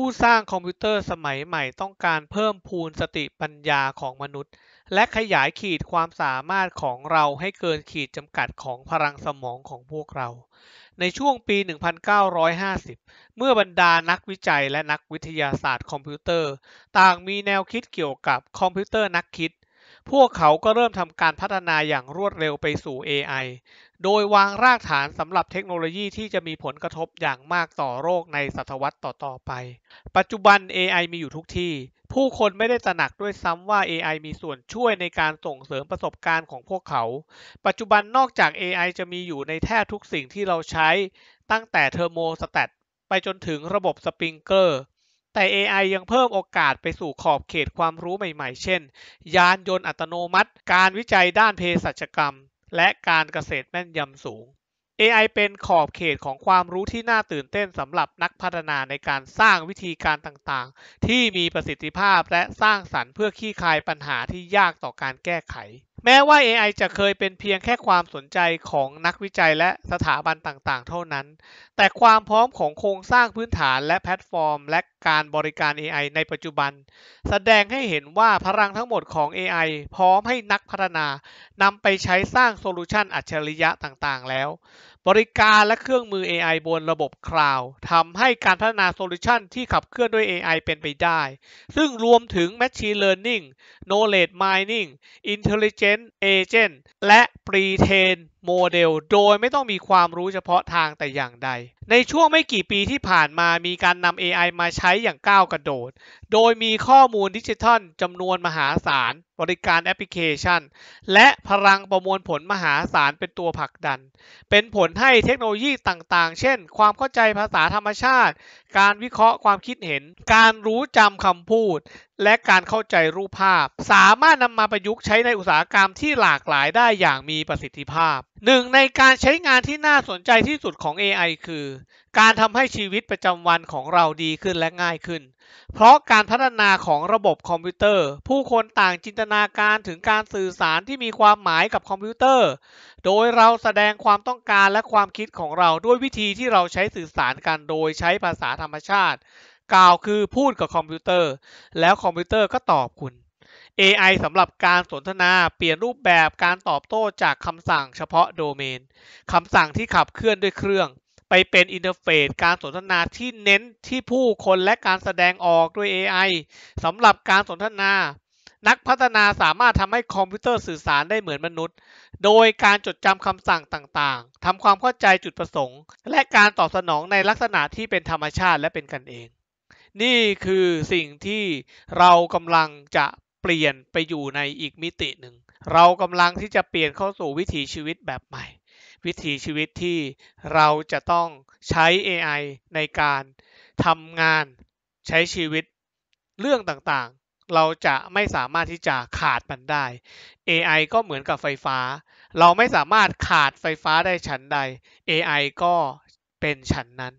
ผู้สร้างคอมพิวเตอร์สมัยใหม่ต้องการเพิ่มพูนสติปัญญาของมนุษย์ และขยายขีดความสามารถของเราให้เกินขีดจำกัดของพลังสมองของพวกเรา ในช่วงปี 1950 เมื่อบรรดานักวิจัยและนักวิทยาศาสตร์คอมพิวเตอร์ ต่างมีแนวคิดเกี่ยวกับคอมพิวเตอร์นักคิดพวกเขาก็เริ่มทำการพัฒนาอย่างรวดเร็วไปสู่ AI โดยวางรากฐานสำหรับเทคโนโลยีที่จะมีผลกระทบอย่างมากต่อโรคในศตวรรษต่อ ๆ ไป ปัจจุบัน AI มีอยู่ทุกที่ ผู้คนไม่ได้ตระหนักด้วยซ้ำว่า AI มีส่วนช่วยในการส่งเสริมประสบการณ์ของพวกเขา ปัจจุบันนอกจาก AI จะมีอยู่ในแทบทุกสิ่งที่เราใช้ ตั้งแต่เทอร์โมสแตตไปจนถึงระบบสปริงเกอร์แต่ AI ยังเพิ่มโอกาสไปสู่ขอบเขตความรู้ใหม่ๆ เช่น ยานยนต์อัตโนมัติ การวิจัยด้านเภสัชกรรม และการเกษตรแม่นยำสูง AI เป็นขอบเขตของความรู้ที่น่าตื่นเต้นสำหรับนักพัฒนาในการสร้างวิธีการต่างๆ ที่มีประสิทธิภาพและสร้างสรรค์เพื่อคลี่คลายปัญหาที่ยากต่อการแก้ไขแม้ว่า AI จะเคยเป็นเพียงแค่ความสนใจของนักวิจัยและสถาบันต่างๆเท่านั้น แต่ความพร้อมของโครงสร้างพื้นฐานและแพลตฟอร์มและการบริการ AI ในปัจจุบัน แสดงให้เห็นว่าพลังทั้งหมดของ AI พร้อมให้นักพัฒนานำไปใช้สร้างโซลูชันอัจฉริยะต่างๆแล้วบริการและเครื่องมือ AI บนระบบคลาวด์ทำให้การพัฒนาโซลูชันที่ขับเคลื่อนด้วย AI เป็นไปได้ ซึ่งรวมถึง Machine Learning, Knowledge Mining, Intelligent Agent และ Pre-trained โมเดลโดยไม่ต้องมีความรู้เฉพาะทางแต่อย่างใด ในช่วงไม่กี่ปีที่ผ่านมามีการนำ AI มาใช้อย่างก้าวกระโดด โดยมีข้อมูลดิจิทัลจำนวนมหาศาลบริการแอปพลิเคชัน และพลังประมวลผลมหาศาลเป็นตัวผลักดัน เป็นผลให้เทคโนโลยีต่างๆ เช่น ความเข้าใจภาษาธรรมชาติการวิเคราะห์ความคิดเห็น การรู้จำคำพูด และการเข้าใจรูปภาพ สามารถนำมาประยุกต์ใช้ในอุตสาหกรรมที่หลากหลายได้อย่างมีประสิทธิภาพหนึ่งในการใช้งานที่น่าสนใจที่สุดของ AI คือ การทำให้ชีวิตประจำวันของเราดีขึ้นและง่ายขึ้นเพราะการพัฒนาของระบบคอมพิวเตอร์ ผู้คนต่างจินตนาการถึงการสื่อสารที่มีความหมายกับคอมพิวเตอร์ โดยเราแสดงความต้องการและความคิดของเราด้วยวิธีที่เราใช้สื่อสารกันโดยใช้ภาษาธรรมชาติ กล่าวคือพูดกับคอมพิวเตอร์ แล้วคอมพิวเตอร์ก็ตอบคุณ AI สำหรับการสนทนาเปลี่ยนรูปแบบการตอบโต้จากคำสั่ง เฉพาะโดเมนคำสั่งที่ขับเคลื่อนด้วยเครื่องไปเป็นอินเทอร์เฟซการสนทนาที่เน้นที่ผู้คนและการแสดงออกด้วย AI สำหรับการสนทนานักพัฒนาสามารถทำให้คอมพิวเตอร์สื่อสารได้เหมือนมนุษย์ โดยการจดจำคำสั่งต่างๆทำความเข้าใจจุดประสงค์ และการตอบสนองในลักษณะที่เป็นธรรมชาติและเป็นกันเอง นี่คือสิ่งที่เรากำลังจะเปลี่ยนไปอยู่ในอีกมิติหนึ่ง เรากำลังที่จะเปลี่ยนเข้าสู่วิถีชีวิตแบบใหม่วิถีชีวิตที่เราจะต้องใช้ AI ในการทำงานใช้ชีวิตเรื่องต่างๆ เราจะไม่สามารถที่จะขาดมันได้ AI ก็เหมือนกับไฟฟ้า เราไม่สามารถขาดไฟฟ้าได้ชั้นใด AI ก็เป็นชั้นนั้น